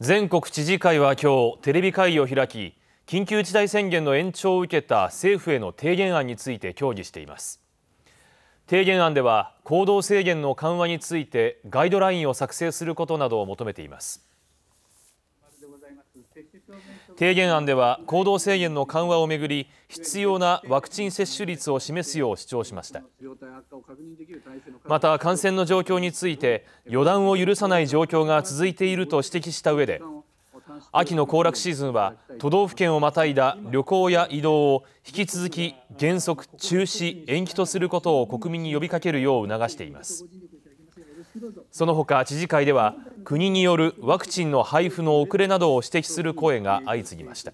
全国知事会は今日テレビ会議を開き緊急事態宣言の延長を受けた政府への提言案について協議しています提言案では行動制限の緩和についてガイドラインを作成することなどを求めています提言案では行動制限の緩和をめぐり必要なワクチン接種率を示すよう主張しましたまた感染の状況について予断を許さない状況が続いていると指摘した上で秋の行楽シーズンは都道府県をまたいだ旅行や移動を引き続き原則中止延期とすることを国民に呼びかけるよう促していますその他知事会では国によるワクチンの配布の遅れなどを指摘する声が相次ぎました。